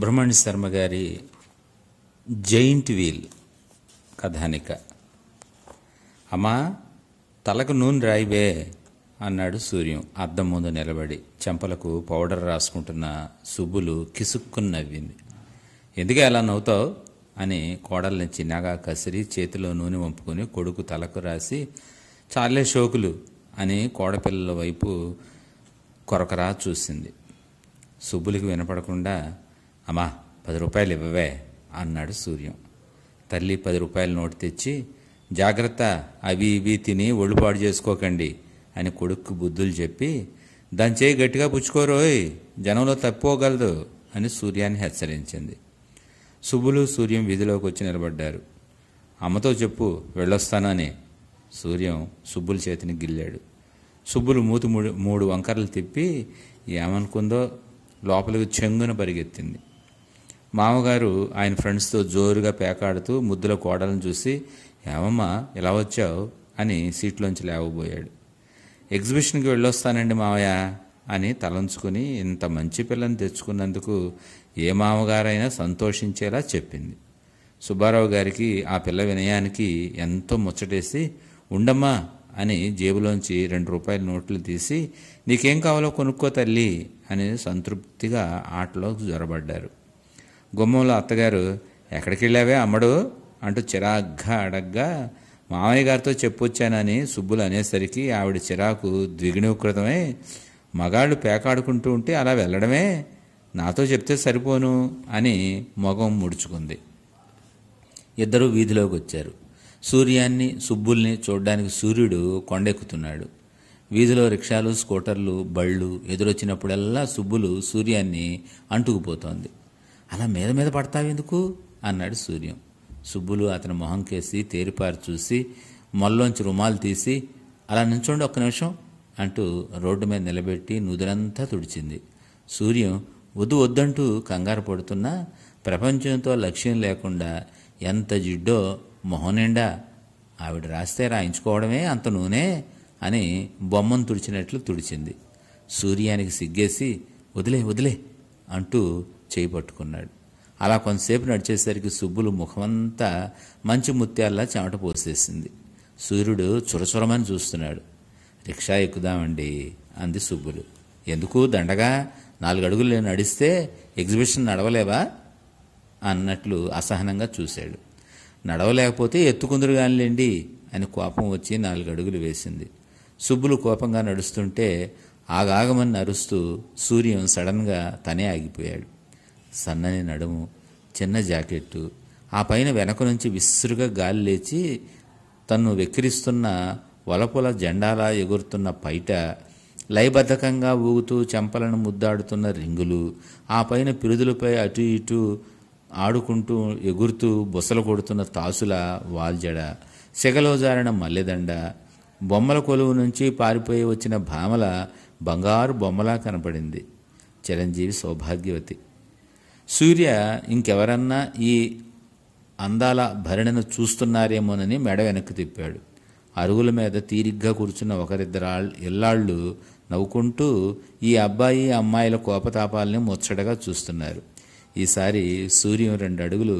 సుబ్రహ్మణ్య శర్మ గారి giant wheel కథానిక అమ్మా తలకు నూనె రాయివే అన్నాడు సూర్యం అద్దం ముందు నిలబడి చెంపలకు పౌడర్ రాసుకుంటున్న సుబ్బులు కిసుక్కుని నవ్వింది ఎందుకే అలా నవ్వుతావు అని కోడల నుంచి నగా కసిరి చేతిలో నూనె వంపుకొని కొడుకు తలకు రాసి చాలే షోకులు అని కోడపిల్లల వైపు కొరకరా చూసింది సుబ్బులకి వినపడకుండా అమ్మా పది రూపాయలు ఇవ్వవే అన్నాడు సూర్యం తల్లి పది రూపాయలు నోటు తెచ్చి జాగ్రత్త అవి ఇవి తిని ఒళ్ళుపాటు చేసుకోకండి అని కొడుక్కు బుద్ధులు చెప్పి దాని చేయి గట్టిగా పుచ్చుకోరోయ్ జనంలో తప్పుకోగలదు అని సూర్యాన్ని హెచ్చరించింది సుబ్బులు సూర్యం వీధిలోకి వచ్చి నిలబడ్డారు అమ్మతో చెప్పు వెళ్ళొస్తానని సూర్యం సుబ్బుల చేతిని గిల్లాడు సుబ్బులు మూతి మూడు మూడు వంకరలు తిప్పి ఏమనుకుందో లోపలికి చెంగున పరిగెత్తింది మామగారు ఆయన ఫ్రెండ్స్తో జోరుగా పేకాడుతూ ముద్దుల కోడలను చూసి ఏమమ్మా ఇలా వచ్చావు అని సీట్లోంచి లేవబోయాడు ఎగ్జిబిషన్కి వెళ్ళొస్తానండి మావయ్య అని తలంచుకుని ఇంత మంచి పిల్లని తెచ్చుకున్నందుకు ఏ మామగారైనా సంతోషించేలా చెప్పింది సుబ్బారావు గారికి ఆ పిల్ల వినయానికి ఎంతో ముచ్చటేసి ఉండమ్మా అని జేబులోంచి రెండు రూపాయల నోట్లు తీసి నీకేం కావాలో కొనుక్కో తల్లి అని సంతృప్తిగా ఆటలోకి జ్వరబడ్డారు గుమ్మంలో అత్తగారు ఎక్కడికి వెళ్ళావే అమ్మడు అంటూ చిరాగ్గా అడగ్గా మామయ్య గారితో చెప్పొచ్చానని సుబ్బులు అనేసరికి ఆవిడ చిరాకు ద్విగుణీకృతమై మగాళ్ళు పేకాడుకుంటూ ఉంటే అలా వెళ్ళడమే నాతో చెప్తే సరిపోను అని మొగం ముడుచుకుంది ఇద్దరూ వీధిలోకి వచ్చారు సూర్యాన్ని సుబ్బుల్ని చూడ్డానికి సూర్యుడు కొండెక్కుతున్నాడు వీధిలో రిక్షాలు స్కూటర్లు బళ్ళు ఎదురొచ్చినప్పుడల్లా సుబ్బులు సూర్యాన్ని అంటుకుపోతోంది అలా మీద మీద పడతావెందుకు అన్నాడు సూర్యం సుబ్బులు అతని మొహం కేసి తేరిపారు చూసి మొల్లోంచి రుమాలు తీసి అలా నుంచోండి ఒక్క నిమిషం అంటూ రోడ్డు మీద నిలబెట్టి నుదురంతా తుడిచింది సూర్యం వద్దు వద్దంటూ కంగారు పడుతున్నా ప్రపంచంతో లక్ష్యం లేకుండా ఎంత జిడ్డో మొహం నిండా ఆవిడ రాస్తే రాయించుకోవడమే అంత నూనె అని బొమ్మను తుడిచినట్లు తుడిచింది సూర్యానికి సిగ్గేసి వదిలే వదిలే అంటూ పట్టుకున్నాడు అలా కొంతసేపు నడిచేసరికి సుబ్బులు ముఖమంతా మంచి ముత్యాల్లా చెమట పోసేసింది సూర్యుడు చురచురమని చూస్తున్నాడు రిక్షా ఎక్కుదామండి అంది సుబ్బులు ఎందుకు దండగా నాలుగు అడుగులు నేను నడిస్తే ఎగ్జిబిషన్ నడవలేవా అన్నట్లు అసహనంగా చూశాడు నడవలేకపోతే ఎత్తుకుందరు కానిలేండి అని కోపం వచ్చి నాలుగు అడుగులు వేసింది సుబ్బులు కోపంగా నడుస్తుంటే ఆగాగమని అరుస్తూ సూర్యం సడన్గా తనే ఆగిపోయాడు సన్నని నడుము చిన్న జాకెట్టు ఆ పైన వెనక నుంచి విసురుగా గాలి లేచి తను వెక్కిరిస్తున్న వలపుల జెండాలా ఎగురుతున్న పైట లయబద్ధకంగా ఊగుతూ చెంపలను ముద్దాడుతున్న రింగులు ఆ పైన పిరుదులపై అటు ఇటు ఆడుకుంటూ ఎగురుతూ బుసలు కొడుతున్న తాసుల వాల్జడ సెగలో జారిన మల్లెదండ బొమ్మల కొలువు నుంచి పారిపోయి వచ్చిన భామల బంగారు బొమ్మలా కనపడింది చిరంజీవి సౌభాగ్యవతి సూర్య ఇంకెవరన్నా ఈ అందాల భరణను చూస్తున్నారేమోనని మెడ వెనక్కి తిప్పాడు అరుగుల మీద తీరిగ్గా కూర్చున్న ఒకరిద్దరు ఇల్లాళ్ళు నవ్వుకుంటూ ఈ అబ్బాయి అమ్మాయిల కోపతాపాలని ముచ్చటగా చూస్తున్నారు ఈసారి సూర్యం రెండు అడుగులు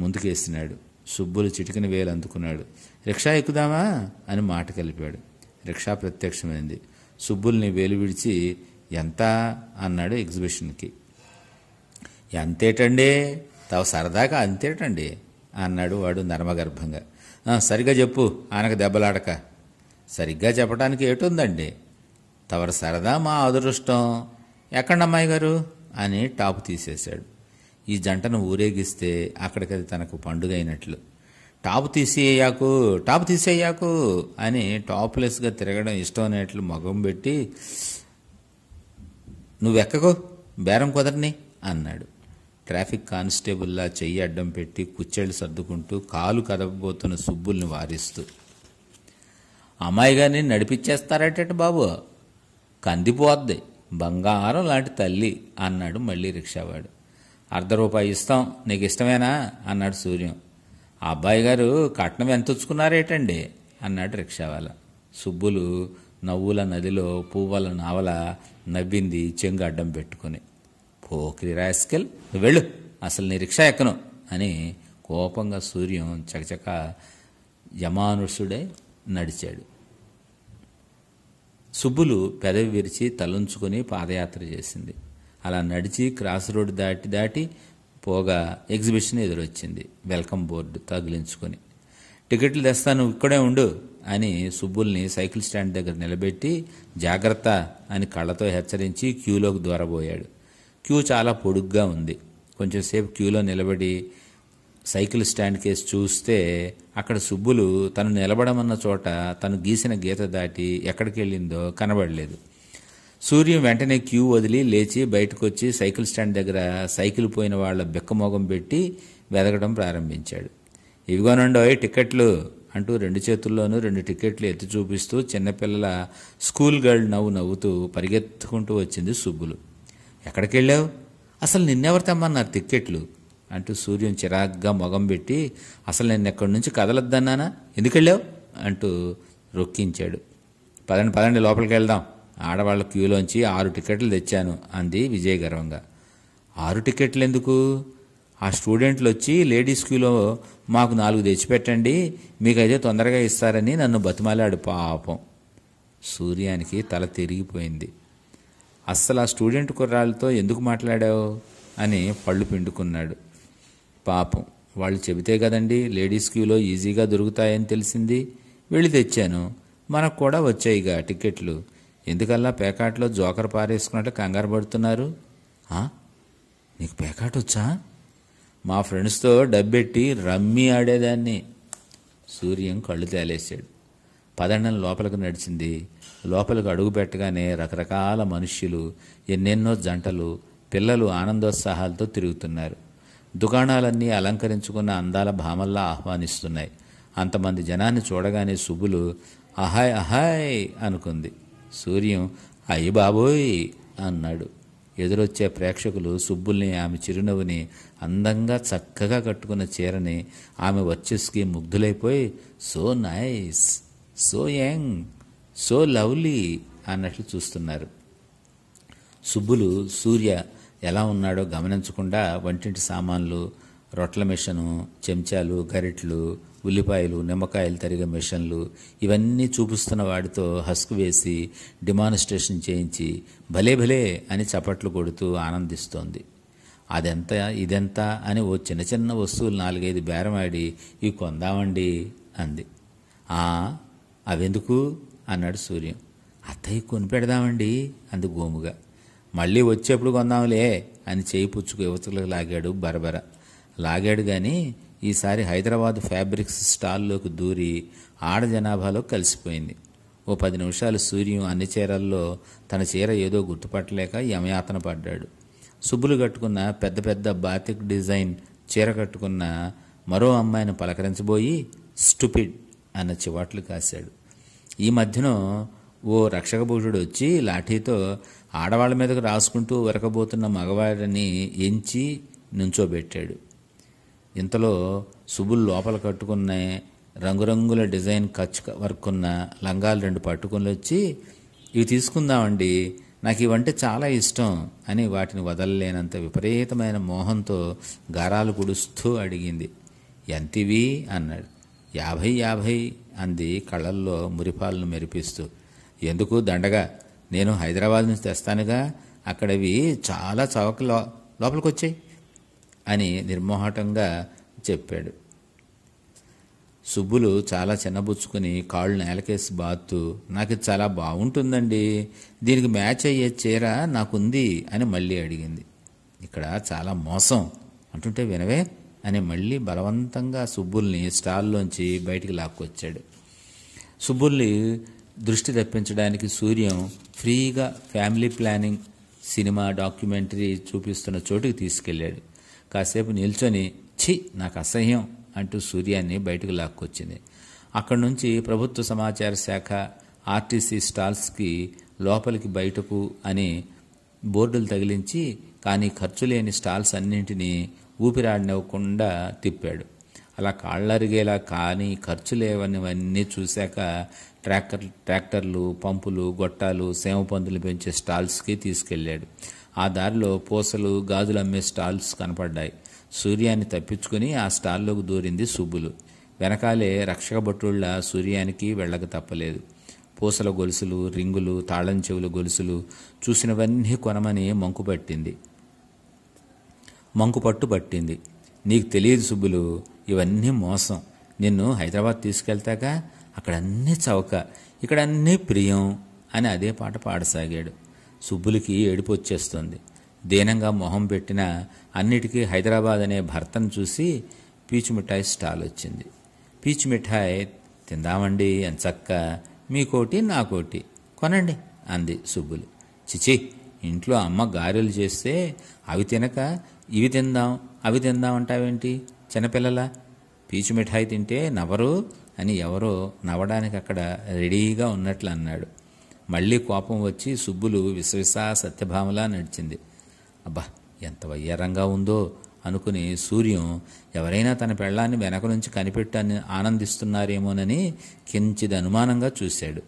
ముందుకేసినాడు సుబ్బులు చిటికిన వేలు అందుకున్నాడు రిక్షా ఎక్కుదామా అని మాట కలిపాడు రిక్షా ప్రత్యక్షమైంది సుబ్బుల్ని వేలు విడిచి ఎంత అన్నాడు ఎగ్జిబిషన్కి ఎంతేటండి తవ సరదాగా అంతేటండి అన్నాడు వాడు నర్మగర్భంగా సరిగ్గా చెప్పు ఆనక దెబ్బలాడక సరిగ్గా చెప్పడానికి ఏటుందండి తవరు సరదా మా అదృష్టం ఎక్కడమ్మాయి గారు అని టాపు తీసేశాడు ఈ జంటను ఊరేగిస్తే అక్కడికది తనకు పండుగ అయినట్లు టాపు తీసేయాకు టాపు తీసేయాకు అని టాప్లెస్గా తిరగడం ఇష్టం అనేట్లు మగం పెట్టి నువ్వెక్కకు బేరం కుదరని అన్నాడు ట్రాఫిక్ కానిస్టేబుల్లా చెయ్యి అడ్డం పెట్టి కుచ్చెళ్ళు సర్దుకుంటూ కాలు కదపబోతున్న సుబ్బుల్ని వారిస్తూ అమ్మాయిగాని నడిపించేస్తారట బాబు కందిపోద్ది బంగారం లాంటి తల్లి అన్నాడు మళ్ళీ రిక్షావాడు అర్ధ రూపాయి ఇస్తాం నీకు ఇష్టమేనా అన్నాడు సూర్యం ఆ అబ్బాయి గారు కట్నం ఎంత తెచ్చుకున్నారేటండి అన్నాడు రిక్షావాల సుబ్బులు నవ్వుల నదిలో పువ్వుల నావల నవ్వింది చెంగు అడ్డం పెట్టుకుని పోకిరి రాస్కెల్ నువ్వు వెళ్ళు అసలు నీ రిక్షా ఎక్కను అని కోపంగా సూర్యం చకచక యమానుషుడే నడిచాడు సుబ్బులు పెదవి విరిచి తలంచుకొని పాదయాత్ర చేసింది అలా నడిచి క్రాస్ రోడ్ దాటి దాటి పోగా ఎగ్జిబిషన్ ఎదురొచ్చింది వెల్కమ్ బోర్డు తగిలించుకొని టికెట్లు తెస్తాను ఇక్కడే ఉండు అని సుబ్బుల్ని సైకిల్ స్టాండ్ దగ్గర నిలబెట్టి జాగ్రత్త అని కళ్ళతో హెచ్చరించి క్యూలోకి దూరబోయాడు క్యూ చాలా పొడుగ్గా ఉంది కొంచెంసేపు క్యూలో నిలబడి సైకిల్ స్టాండ్ కేసు చూస్తే అక్కడ సుబ్బులు తను నిలబడమన్న చోట తను గీసిన గీత దాటి ఎక్కడికి వెళ్ళిందో కనబడలేదు సూర్యం వెంటనే క్యూ వదిలి లేచి బయటకు వచ్చి సైకిల్ స్టాండ్ దగ్గర సైకిల్ పోయిన వాళ్ళ బెక్కమోగం పెట్టి వెదగడం ప్రారంభించాడు ఇవిగోనండోయ్ టికెట్లు అంటూ రెండు చేతుల్లోనూ రెండు టికెట్లు ఎత్తి చూపిస్తూ చిన్నపిల్లల స్కూల్ గర్ల్ నవ్వు నవ్వుతూ పరిగెత్తుకుంటూ వచ్చింది సుబ్బులు ఎక్కడికి వెళ్ళావు అసలు నిన్నెవరు తెమ్మన్నారు టిక్కెట్లు అంటూ సూర్యం చిరాగ్గా మొగం పెట్టి అసలు నేను ఎక్కడి నుంచి కదలొద్దన్నానా ఎందుకు వెళ్ళావు అంటూ రొక్కించాడు పదండి పదండి లోపలికి వెళ్దాం ఆడవాళ్ళ క్యూలోంచి ఆరు టికెట్లు తెచ్చాను అంది విజయ్ గర్వంగా ఆరు టికెట్లు ఎందుకు ఆ స్టూడెంట్లు వచ్చి లేడీస్ క్యూలో మాకు నాలుగు తెచ్చిపెట్టండి మీకైతే తొందరగా ఇస్తారని నన్ను బతిమాలాడు పాపం సూర్యానికి తల తిరిగిపోయింది అస్సలు ఆ స్టూడెంట్ కుర్రాళ్ళతో ఎందుకు మాట్లాడావు అని పళ్ళు పిండుకున్నాడు పాపం వాళ్ళు చెబితే కదండి లేడీస్ క్యూలో ఈజీగా దొరుకుతాయని తెలిసింది వెళ్ళి తెచ్చాను మనకు కూడా వచ్చాయిగా టికెట్లు ఎందుకల్లా పేకాట్లో జోకర్ పారేసుకున్నట్లు కంగారు పడుతున్నారు నీకు పేకాట్ వచ్చా మా ఫ్రెండ్స్తో డబ్బెట్టి రమ్మి ఆడేదాన్ని సూర్యం కళ్ళు తేలేశాడు పదండం లోపలకు నడిచింది లోపలికి అడుగుపెట్టగానే రకరకాల మనుష్యులు ఎన్నెన్నో జంటలు పిల్లలు ఆనందోత్సాహాలతో తిరుగుతున్నారు దుకాణాలన్నీ అలంకరించుకున్న అందాల భామల్లా ఆహ్వానిస్తున్నాయి అంతమంది జనాన్ని చూడగానే సుబ్బులు అహాయ్ అహాయ్ అనుకుంది సూర్యం అయ్యి బాబోయ్ అన్నాడు ఎదురొచ్చే ప్రేక్షకులు సుబ్బుల్ని ఆమె చిరునవ్వుని అందంగా చక్కగా కట్టుకున్న చీరని ఆమె వచ్చేసుకి ముగ్ధులైపోయి so nice so young so lovely అన్నట్లు చూస్తున్నారు సుబ్బులు సూర్య ఎలా ఉన్నాడో గమనించకుండా వంటింటి సామాన్లు రొట్టెల మిషను చెంచాలు గరిట్లు ఉల్లిపాయలు నిమ్మకాయలు తరిగే మిషన్లు ఇవన్నీ చూపిస్తున్న వాడితో హస్కు వేసి డిమానిస్ట్రేషన్ చేయించి భలే భలే అని చప్పట్లు కొడుతూ ఆనందిస్తోంది అదెంత ఇదెంత అని ఓ చిన్న చిన్న వస్తువులు నాలుగైదు బేరమాడి ఇవి కొందామండి అంది అవెందుకు అన్నాడు సూర్యం అత్తయ్య కొని పెడదామండి అంది గోముగా మళ్ళీ వచ్చేప్పుడు కొందాంలే అని చేయి పుచ్చుకు యువతలకు లాగాడు బరబర లాగాడు కానీ ఈసారి హైదరాబాద్ ఫ్యాబ్రిక్స్ స్టాల్లోకి దూరి ఆడ జనాభాలో కలిసిపోయింది ఓ పది నిమిషాలు సూర్యం అన్ని చీరల్లో తన చీర ఏదో గుర్తుపట్టలేక యమయాతన పడ్డాడు సుబ్బులు కట్టుకున్న పెద్ద పెద్ద బాతిక్ డిజైన్ చీర కట్టుకున్న మరో అమ్మాయిని పలకరించబోయి స్టూపిడ్ అన్న చివాట్లు కాశాడు ఈ మధ్యన ఓ రక్షకభూషుడు వచ్చి లాఠీతో ఆడవాళ్ళ మీదకు రాసుకుంటూ ఉరకబోతున్న మగవాడిని ఎంచి నుంచోబెట్టాడు ఇంతలో సుబుల్ లోపల కట్టుకున్న రంగురంగుల డిజైన్ ఖర్చు వర్క్ ఉన్న లంగాలు రెండు పట్టుకొని వచ్చి ఇవి తీసుకుందామండి నాకు ఇవంటే చాలా ఇష్టం అని వాటిని వదలలేనంత విపరీతమైన మోహంతో గారాలు కుడుస్తూ అడిగింది ఎంతివి అన్నాడు యాభై యాభై అంది కళ్ళల్లో మురిపాలను మెరిపిస్తూ ఎందుకు దండగా నేను హైదరాబాద్ నుంచి తెస్తానుగా అక్కడవి చాలా చవక లోపలికి వచ్చాయి అని నిర్మోహటంగా చెప్పాడు సుబ్బులు చాలా చిన్నబుచ్చుకుని కాళ్ళు నేలకేసి బాత్తూ నాకు ఇది చాలా బాగుంటుందండి దీనికి మ్యాచ్ అయ్యే చీర నాకుంది అని మళ్ళీ అడిగింది ఇక్కడ చాలా మోసం అంటుంటే వినవే అని మళ్ళీ బలవంతంగా సుబ్బుల్ని స్టాల్లోంచి బయటికి లాక్కొచ్చాడు సుబ్బుల్ని దృష్టి తప్పించడానికి సూర్యం ఫ్రీగా ఫ్యామిలీ ప్లానింగ్ సినిమా డాక్యుమెంటరీ చూపిస్తున్న చోటుకి తీసుకెళ్ళాడు కాసేపు నిల్చొని ఛీ నాకు అసహ్యం అంటూ సూర్యాన్ని బయటకు లాక్కొచ్చింది అక్కడి నుంచి ప్రభుత్వ సమాచార శాఖ ఆర్టీసీ స్టాల్స్కి లోపలికి బయటకు అని బోర్డులు తగిలించి కానీ ఖర్చు లేని స్టాల్స్ అన్నింటినీ ఊపిరాడినివ్వకుండా తిప్పాడు అలా కాళ్ళరిగేలా కానీ ఖర్చు లేవనివన్నీ చూశాక ట్రాక్టర్ ట్రాక్టర్లు పంపులు గొట్టాలు సేమ పందులు పెంచే స్టాల్స్కి తీసుకెళ్లాడు ఆ దారిలో పూసలు గాజులు అమ్మే స్టాల్స్ కనపడ్డాయి సూర్యాన్ని తప్పించుకుని ఆ స్టాల్లోకి దూరింది సుబ్బులు వెనకాలే రక్షక భటుళ్ళ సూర్యానికి వెళ్ళక తప్పలేదు పూసల గొలుసులు రింగులు తాళం చెవుల గొలుసులు చూసినవన్నీ కొనమని మంకు పట్టింది మంకుపట్టు పట్టింది నీకు తెలియదు సుబ్బులు ఇవన్నీ మోసం నిన్ను హైదరాబాద్ తీసుకెళ్తాక అక్కడన్నీ చౌక ఇక్కడన్నీ ప్రియం అని అదే పాట పాడసాగాడు సుబ్బులకి ఏడుపు వచ్చేస్తుంది దీనంగా మొహం పెట్టిన అన్నిటికీ హైదరాబాద్ అనే భర్తను చూసి పీచు మిఠాయి స్టాల్ వచ్చింది పీచు మిఠాయి తిందామండి ఎంచక్క మీకోటి నాకోటి కొనండి అంది సుబ్బులు చిచి ఇంట్లో అమ్మ గారెలు చేస్తే అవి తినక ఇవి తిందాం అవి తిందాం అంటావేంటి చిన్నపిల్లల పీచు మిఠాయి తింటే నవరు అని ఎవరో నవ్వడానికి అక్కడ రెడీగా ఉన్నట్లు అన్నాడు మళ్ళీ కోపం వచ్చి సుబ్బులు విశ్వవిశా సత్యభామలా నడిచింది అబ్బా ఎంత వయ్యారంగా ఉందో అనుకుని సూర్యం ఎవరైనా తన పెళ్ళాన్ని వెనక నుంచి కనిపెట్టని ఆనందిస్తున్నారేమోనని కించిది అనుమానంగా చూశాడు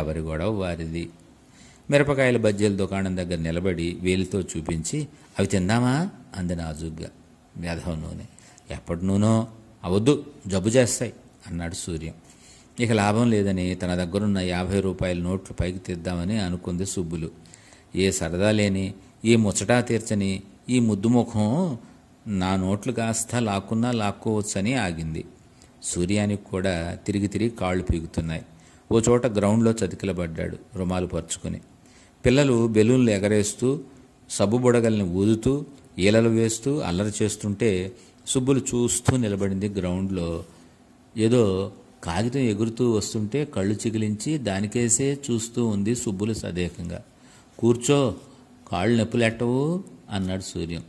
ఎవరి గొడవ వారిది మిరపకాయల బజ్జీల దుకాణం దగ్గర నిలబడి వేలితో చూపించి అవి తిందామా అంది నాజుగ్గా వేధవ నూనె ఎప్పటి నూనో అవద్దు జబ్బు చేస్తాయి అన్నాడు సూర్యం ఇక లాభం లేదని తన దగ్గరున్న యాభై రూపాయల నోట్లు పైకి తీద్దామని అనుకుంది సుబ్బులు ఏ సరదా లేని ఈ ముచ్చటా తీర్చని ఈ ముద్దుముఖం నా నోట్లు కాస్త లాక్కున్నా లాక్కోవచ్చని ఆగింది సూర్యానికి కూడా తిరిగి తిరిగి కాళ్ళు పీగుతున్నాయి ఓ చోట గ్రౌండ్లో చతికిలబడ్డాడు రుమాలు పరుచుకుని పిల్లలు బెలూన్లు ఎగరేస్తూ సబ్బు బుడగల్ని ఊదుతూ ఈలలు వేస్తూ అల్లరి చేస్తుంటే సుబ్బులు చూస్తూ నిలబడింది గ్రౌండ్లో ఏదో కాగితం ఎగురుతూ వస్తుంటే కళ్ళు చిగిలించి దానికేసే చూస్తూ ఉంది సుబ్బులు సదేకంగా కూర్చో కాళ్ళు నొప్పులెట్టవు అన్నాడు సూర్యం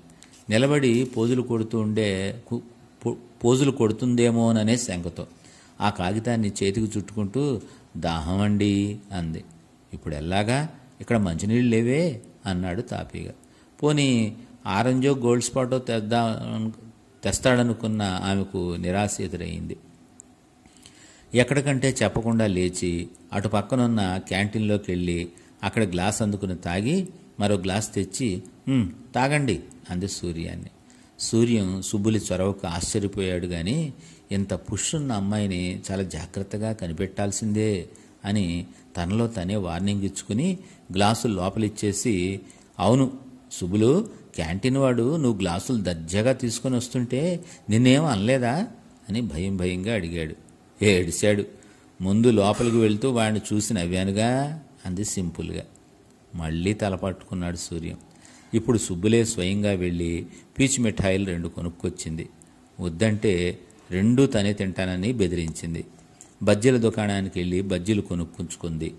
నిలబడి పోజులు కొడుతూ ఉండే పోజులు కొడుతుందేమోననే శంకతో ఆ కాగితాన్ని చేతికి చుట్టుకుంటూ దాహం అండి అంది ఇప్పుడు ఎలాగా ఇక్కడ మంచినీళ్ళు లేవే అన్నాడు తాపీగా పోనీ ఆరంజో గోల్డ్ స్పాటో తెద్దా తెస్తాడనుకున్న ఆమెకు నిరాశ ఎదురైంది ఎక్కడికంటే చెప్పకుండా లేచి అటు పక్కనున్న క్యాంటీన్లోకి వెళ్ళి అక్కడ గ్లాస్ అందుకుని తాగి మరో గ్లాస్ తెచ్చి తాగండి అంది సూర్యాన్ని సూర్యం సుబ్బులి చొరవకు ఆశ్చర్యపోయాడు కానీ ఇంత పుష్ ఉన్న అమ్మాయిని చాలా జాగ్రత్తగా కనిపెట్టాల్సిందే అని తనలో తనే వార్నింగ్ ఇచ్చుకుని గ్లాసులు లోపలిచ్చేసి అవును సుబ్బులు క్యాంటీన్ వాడు నువ్వు గ్లాసులు దర్జాగా తీసుకొని వస్తుంటే నిన్నేం అనలేదా అని భయం భయంగా అడిగాడు ఏ అడిశాడు ముందు లోపలికి వెళ్తూ వాడిని చూసి నవ్వానుగా అంది సింపుల్గా మళ్ళీ తల పట్టుకున్నాడు సూర్యం ఇప్పుడు సుబ్బులే స్వయంగా వెళ్ళి పీచు మిఠాయిలు రెండు కొనుక్కొచ్చింది వద్దంటే రెండూ తనే తింటానని బెదిరించింది బజ్జీల దుకాణానికి వెళ్ళి బజ్జీలు కొనుక్కుంచుకుంది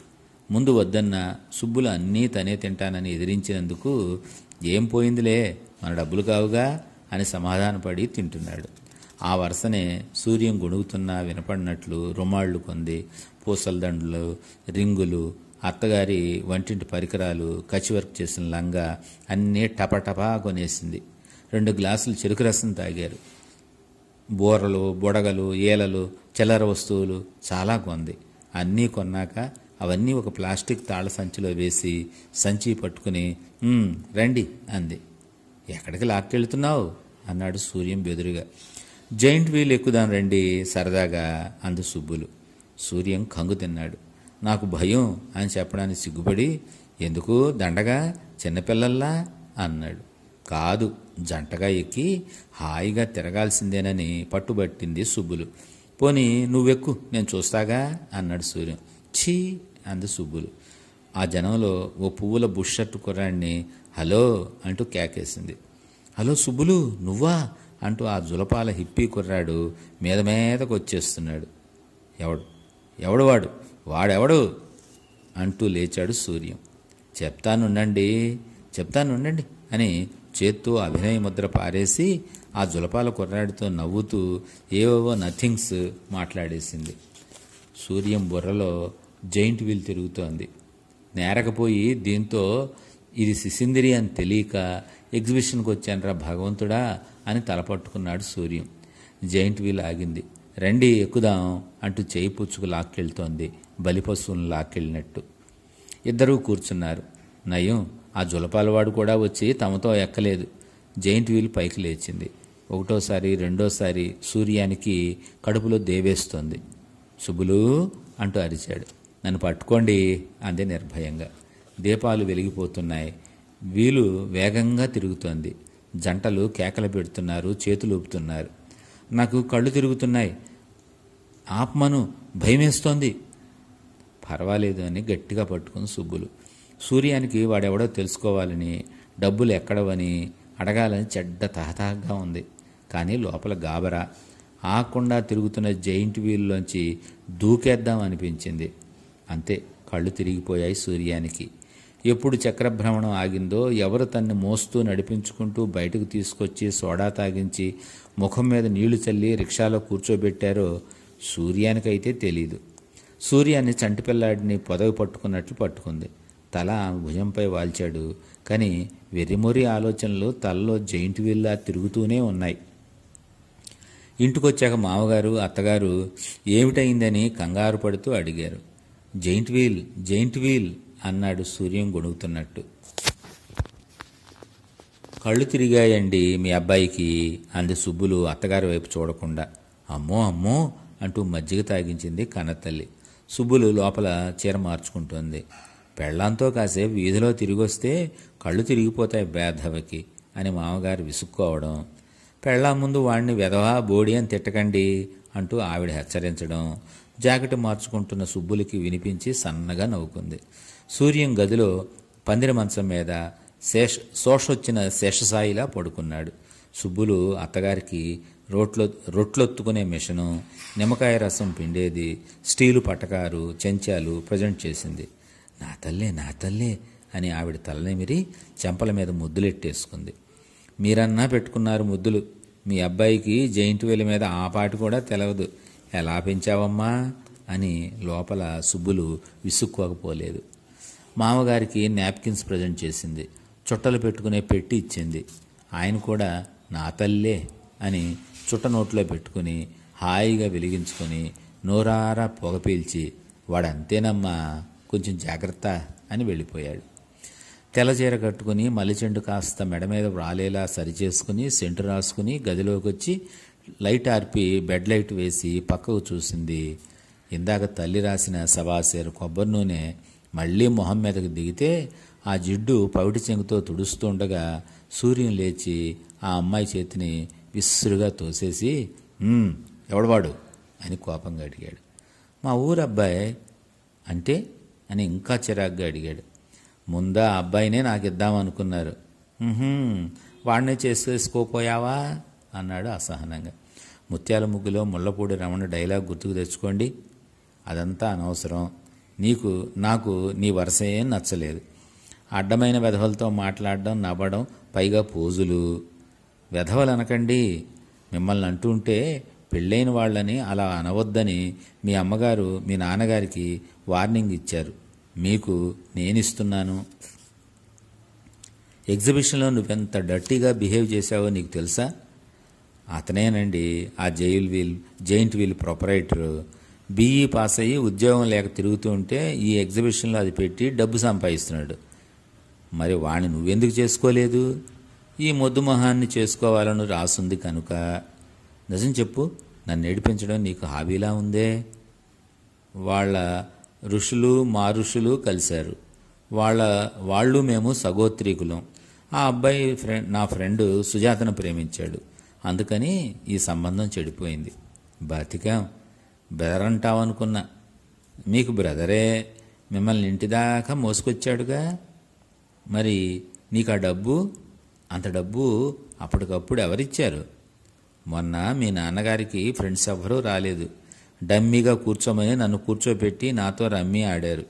ముందు వద్దన్న సుబ్బులు అన్నీ తనే తింటానని ఎదిరించినందుకు ఏం పోయిందిలే మన డబ్బులు కావుగా అని సమాధానపడి తింటున్నాడు ఆ వరుసనే సూర్యం గొణుగుతున్నా వినపడినట్లు రుమాళ్ళు కొంది పూసలదండలు రింగులు అత్తగారి వంటింటి పరికరాలు కచి వర్క్ చేసిన లంగా అన్నీ టపటపా కొనేసింది రెండు గ్లాసులు చెరుకు రసం తాగారు బూరలు బుడగలు ఈలలు చిల్లర వస్తువులు చాలా కొంది అన్నీ కొన్నాక అవన్నీ ఒక ప్లాస్టిక్ తాళ సంచిలో వేసి సంచి పట్టుకుని రండి అంది ఎక్కడికి లాక్కెళ్తున్నావు అన్నాడు సూర్యం బెదురుగా జైంట్ వీల్ ఎక్కుదాం రండి సరదాగా అందు సుబ్బులు సూర్యం కంగు తిన్నాడు నాకు భయం అని చెప్పడానికి సిగ్గుపడి ఎందుకు దండగా చిన్నపిల్లల్లా అన్నాడు కాదు జంటగా ఎక్కి హాయిగా తిరగాల్సిందేనని పట్టుబట్టింది సుబ్బులు పోని నువ్వెక్కు నేను చూస్తాగా అన్నాడు సూర్యం ఛీ అంది సుబ్బులు ఆ జనంలో ఓ పువ్వుల బుషట్టు కుర్రాన్ని హలో అంటూ కేకేసింది హలో సుబ్బులు నువ్వా అంటూ ఆ జులపాల హిప్పీ కుర్రాడు మీద మీదకు వచ్చేస్తున్నాడు ఎవడు ఎవడు వాడు వాడెవడు అంటూ లేచాడు సూర్యం చెప్తానుండండి చెప్తానుండండి అని చేత్తో అభినయ ముద్ర పారేసి ఆ జులపాల కుర్రాడితో నవ్వుతూ ఏవో నథింగ్స్ మాట్లాడేసింది సూర్యం బుర్రలో జైంట్ వీల్ తిరుగుతోంది నేరకపోయి దీంతో ఇది సిసింద్రి అని తెలియక ఎగ్జిబిషన్కి వచ్చానరా భగవంతుడా అని తలపట్టుకున్నాడు సూర్యం జైంట్ వీల్ ఆగింది రండి ఎక్కుదాం అంటూ చేయి పుచ్చుకు లాక్కెళ్తోంది బలిపశువులను లాక్కెళ్ళినట్టు ఇద్దరూ కూర్చున్నారు నయం ఆ జులపాలవాడు కూడా వచ్చి తమతో ఎక్కలేదు జైంట్ వీల్ పైకి లేచింది ఒకటోసారి రెండోసారి సూర్యానికి కడుపులో దేవేస్తుంది శుభులు అంటూ అరిచాడు నన్ను పట్టుకోండి అంది నిర్భయంగా దీపాలు వెలిగిపోతున్నాయి వీలు వేగంగా తిరుగుతోంది జంటలు కేకలు పెడుతున్నారు చేతులు ఊపుతున్నారు నాకు కళ్ళు తిరుగుతున్నాయి ఆత్మను భయమేస్తోంది పర్వాలేదు అని గట్టిగా పట్టుకుని సుబ్బులు సూర్యానికి వాడెవడో తెలుసుకోవాలని డబ్బులు ఎక్కడవని అడగాలని చెడ్డ తహతహగా ఉంది కానీ లోపల గాబరా ఆకుండా తిరుగుతున్న జైంట్ వీల్లోంచి దూకేద్దాం అనిపించింది అంతే కళ్ళు తిరిగిపోయాయి సూర్యానికి ఎప్పుడు చక్రభ్రమణం ఆగిందో ఎవరు తన్ని మోస్తూ నడిపించుకుంటూ బయటకు తీసుకొచ్చి సోడా తాగించి ముఖం మీద నీళ్లు చల్లి రిక్షాలో కూర్చోబెట్టారో సూర్యానికైతే తెలీదు సూర్యాన్ని చంటిపిల్లాడిని పొదవి పట్టుకున్నట్లు పట్టుకుంది తల భుజంపై వాల్చాడు కానీ వెర్రిమొరి ఆలోచనలు తలలో జైంట్ వీల్లా తిరుగుతూనే ఉన్నాయి ఇంటికొచ్చాక మామగారు అత్తగారు ఏమిటైందని కంగారు పడుతూ అడిగారు జైంట్ వీల్ జైంట్ వీల్ అన్నాడు సూర్యం గొణుగుతున్నట్టు కళ్ళు తిరిగాయండి మీ అబ్బాయికి అంది సుబ్బులు అత్తగారి వైపు చూడకుండా అమ్మో అమ్మో అంటూ మజ్జిగ తాగించింది కన్నతల్లి సుబ్బులు లోపల చీర మార్చుకుంటోంది పెళ్లంతో కాసేపు వీధిలో తిరిగొస్తే కళ్ళు తిరిగిపోతాయి బేధవకి అని మామగారు విసుక్కోవడం పెళ్ళాం ముందు వాడిని విధవా బోడి అని తిట్టకండి అంటూ ఆవిడ హెచ్చరించడం జాకెట్ మార్చుకుంటున్న సుబ్బులకి వినిపించి సన్నగా నవ్వుకుంది సూర్యం గదిలో పందిరి మంచం మీద శేష వచ్చిన శేషసాయిలా పడుకున్నాడు సుబ్బులు అత్తగారికి రోట్లో రొట్లొత్తుకునే మిషను నిమ్మకాయ రసం పిండేది స్టీలు పటకారు చెంచాలు ప్రజెంట్ చేసింది నా తల్లే నా తల్లే అని ఆవిడ తలనిమిరి చెంపల మీద ముద్దులెట్టేసుకుంది మీరన్నా పెట్టుకున్నారు ముద్దులు మీ అబ్బాయికి జైంట్ వేలి మీద ఆ పాటు కూడా తెలవదు ఎలా పెంచావమ్మా అని లోపల సుబ్బులు విసుక్కోకపోలేదు మామగారికి నాప్కిన్స్ ప్రజెంట్ చేసింది చుట్టలు పెట్టుకునే పెట్టి ఇచ్చింది ఆయన కూడా నా తల్లే అని చుట్ట నోట్లో పెట్టుకుని హాయిగా వెలిగించుకొని నోరారా పొగ పీల్చి వాడంతేనమ్మా కొంచెం జాగ్రత్త అని వెళ్ళిపోయాడు తెల్లచీర కట్టుకుని మల్లిచెండు కాస్త మెడ మీద రాలేలా సరిచేసుకుని సెంటు రాసుకుని గదిలోకి వచ్చి లైట్ ఆర్పి బెడ్ లైట్ వేసి పక్కకు చూసింది ఇందాక తల్లి రాసిన సవాసేరు కొబ్బరి నూనె మళ్ళీ మొహం మీదకు దిగితే ఆ జిడ్డు పవిటి చెంగుతో తుడుస్తుండగా సూర్యం లేచి ఆ అమ్మాయి చేతిని విస్సురుగా తోసేసి ఎవడవాడు అని కోపంగా అడిగాడు మా ఊరబ్బాయి అంటే అని ఇంకా చిరాగ్గా అడిగాడు ముందా అబ్బాయినే నాకు ఇద్దామనుకున్నారు వాడినే చేసేసుకోపోయావా అన్నాడు అసహనంగా ముత్యాల ముగ్గులో ముళ్ళపూడి రమణ డైలాగ్ గుర్తుకు తెచ్చుకోండి అదంతా అనవసరం నీకు నాకు నీ ఏం నచ్చలేదు అడ్డమైన వెధవలతో మాట్లాడడం నవ్వడం పైగా పోజులు వెధవలు అనకండి మిమ్మల్ని అంటుంటే పెళ్ళైన వాళ్ళని అలా అనవద్దని మీ అమ్మగారు మీ నాన్నగారికి వార్నింగ్ ఇచ్చారు మీకు నేనిస్తున్నాను ఎగ్జిబిషన్లో నువ్వెంత డర్టీగా బిహేవ్ చేశావో నీకు తెలుసా అతనేనండి ఆ jail wheel giant wheel proprietor BE pass అయ్యి ఉద్యోగం లేక తిరుగుతూ ఉంటే ఈ ఎగ్జిబిషన్లో అది పెట్టి డబ్బు సంపాదిస్తున్నాడు మరి వాణ్ణి నువ్వెందుకు చేసుకోలేదు ఈ మొద్దు మొహాన్ని చేసుకోవాలని రాసుంది కనుక నిజం చెప్పు నన్ను ఏడిపించడం నీకు హాబీలా ఉందే వాళ్ళ ఋషులు మా ఋషులు కలిశారు వాళ్ళ వాళ్ళు మేము సగోత్రీకులం ఆ అబ్బాయి ఫ్రెండ్ నా ఫ్రెండ్ సుజాతను ప్రేమించాడు అందుకని ఈ సంబంధం చెడిపోయింది బతికా బ్రదర్ అంటావనుకున్నా మీకు బ్రదరే మిమ్మల్ని ఇంటిదాకా మోసుకొచ్చాడుగా మరి నీకు ఆ డబ్బు అంత డబ్బు అప్పటికప్పుడు ఎవరిచ్చారు మొన్న మీ నాన్నగారికి ఫ్రెండ్స్ ఎవ్వరూ రాలేదు డమ్మీగా కూర్చోమని నన్ను కూర్చోబెట్టి నాతో రమ్మీ ఆడారు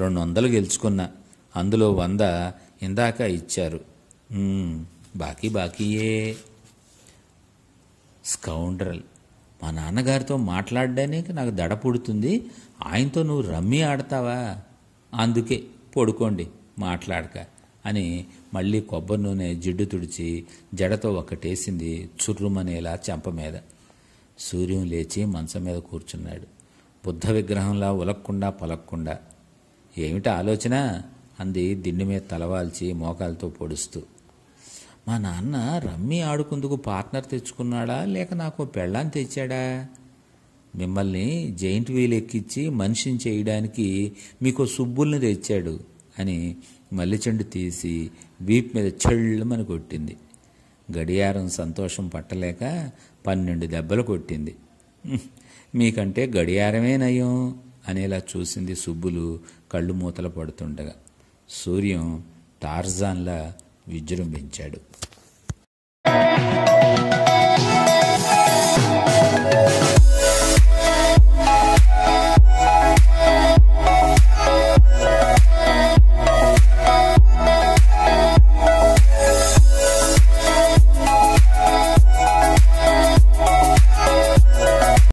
రెండు వందలు గెలుచుకున్నా అందులో వంద ఇందాక ఇచ్చారు బాకీ బాకీయే స్కౌండ్రల్ మా నాన్నగారితో మాట్లాడడానికి నాకు దడ పుడుతుంది ఆయనతో నువ్వు రమ్మీ ఆడతావా అందుకే పడుకోండి మాట్లాడక అని మళ్ళీ కొబ్బరి నూనె జిడ్డు తుడిచి జడతో ఒకటేసింది చుర్రుమనేలా చెంప మీద సూర్యం లేచి మంచం మీద కూర్చున్నాడు బుద్ధ విగ్రహంలా ఉలక్కుండా పలక్కుండా ఏమిటి ఆలోచన అంది దిండు మీద తలవాల్చి మోకాలతో పొడుస్తూ మా నాన్న రమ్మి ఆడుకుందుకు పార్ట్నర్ తెచ్చుకున్నాడా లేక నాకు పెళ్ళాన్ని తెచ్చాడా మిమ్మల్ని జైంట్ వీలు ఎక్కించి మనిషిని చేయడానికి మీకు సుబ్బుల్ని తెచ్చాడు అని మల్లెచెండు తీసి వీప్ మీద చెళ్ళమని కొట్టింది గడియారం సంతోషం పట్టలేక పన్నెండు దెబ్బలు కొట్టింది మీకంటే గడియారమే నయం అనేలా చూసింది సుబ్బులు కళ్ళు మూతలు పడుతుండగా సూర్యం టార్జాన్లా విజృంభించాడు